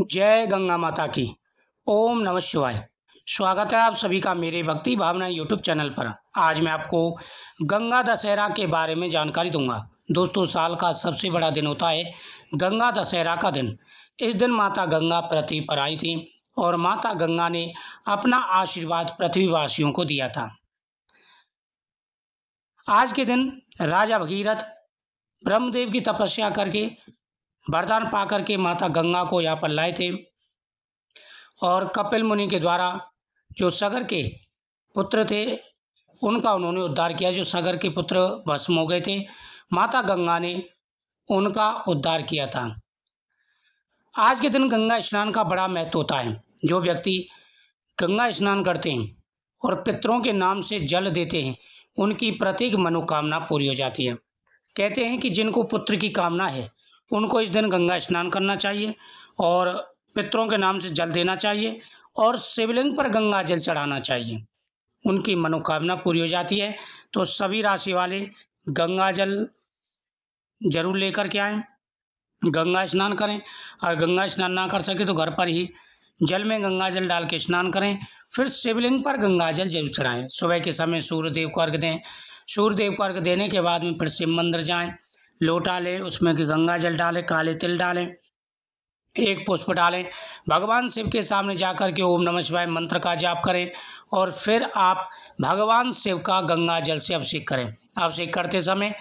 जय गंगा माता की ओम नमः शिवाय स्वागत है आप सभी का मेरे भक्ति भावना यूट्यूब चैनल पर आज मैं आपको गंगा दशहरा के बारे में जानकारी दूंगा दोस्तों साल का सबसे बड़ा दिन होता है गंगा दशहरा का दिन इस दिन माता गंगा पृथ्वी पर आई थी और माता गंगा ने अपना आशीर्वाद पृथ्वीवासियों को दिया था आज के दिन राजा भगीरथ ब्रह्मदेव की तपस्या करके वरदान पा करके माता गंगा को यहाँ पर लाए थे और कपिल मुनि के द्वारा जो सगर के पुत्र थे उनका उन्होंने उद्धार किया जो सगर के पुत्र भस्म हो गए थे माता गंगा ने उनका उद्धार किया था आज के दिन गंगा स्नान का बड़ा महत्व होता है जो व्यक्ति गंगा स्नान करते हैं और पितरों के नाम से जल देते हैं उनकी प्रत्येक मनोकामना पूरी हो जाती है कहते हैं कि जिनको पुत्र की कामना है उनको इस दिन गंगा स्नान करना चाहिए और पितरों के नाम से जल देना चाहिए और शिवलिंग पर गंगा जल चढ़ाना चाहिए उनकी मनोकामना पूरी हो जाती है तो सभी राशि वाले गंगा जल जरूर लेकर के आएँ गंगा स्नान करें और गंगा स्नान ना कर सके तो घर पर ही जल में गंगा जल डाल के स्नान करें फिर शिवलिंग पर गंगा जल जरूर चढ़ाएं सुबह के समय सूर्य देव को अर्घ दें सूर्यदेव को अर्घ देने के बाद में फिर शिव मंदिर जाएं लोटा लें उसमें कि गंगा जल डालें काले तिल डालें एक पुष्प डालें भगवान शिव के सामने जाकर के ओम नमः शिवाय मंत्र का जाप करें और फिर आप भगवान शिव का गंगा जल से अभिषेक करें अभिषेक करते समय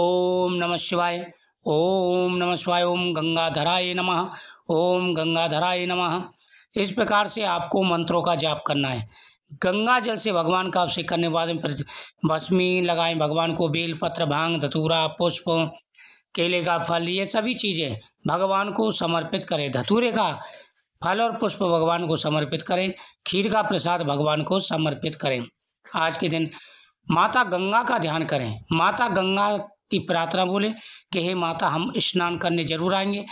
ओम नमः शिवाय ओम नमः शिवाय ओम गंगा गंगाधराय नमः ओम गंगा ये नमः इस प्रकार से आपको मंत्रों का जाप करना है गंगा जल से भगवान का अभिषेक करने बाद में भस्मी लगाएं भगवान को बेल पत्र भांग धतूरा पुष्प केले का फल ये सभी चीज़ें भगवान को समर्पित करें धतूरे का फल और पुष्प भगवान को समर्पित करें खीर का प्रसाद भगवान को समर्पित करें आज के दिन माता गंगा का ध्यान करें माता गंगा की प्रार्थना बोले कि हे माता हम स्नान करने जरूर आएंगे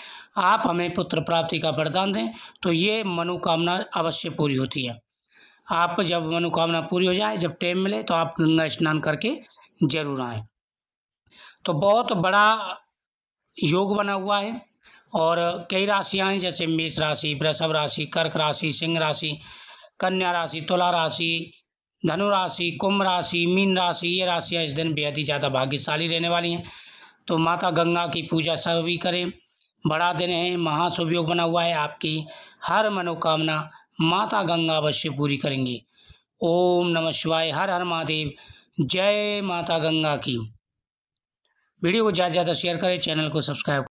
आप हमें पुत्र प्राप्ति का वरदान दें तो ये मनोकामना अवश्य पूरी होती है आप जब मनोकामना पूरी हो जाए जब टाइम मिले तो आप गंगा स्नान करके ज़रूर आए तो बहुत बड़ा योग बना हुआ है और कई राशियाँ हैं जैसे मेष राशि वृषभ राशि कर्क राशि सिंह राशि कन्या राशि तुला राशि धनु राशि कुंभ राशि मीन राशि ये राशियाँ इस दिन बेहद ही ज़्यादा भाग्यशाली रहने वाली हैं तो माता गंगा की पूजा सभी करें बड़ा दिन है महाशुभ योग बना हुआ है आपकी हर मनोकामना माता गंगा अवश्य पूरी करेंगी ओम नमः शिवाय हर हर महादेव जय माता गंगा की वीडियो को ज़्यादा से ज़्यादा शेयर करें चैनल को सब्सक्राइब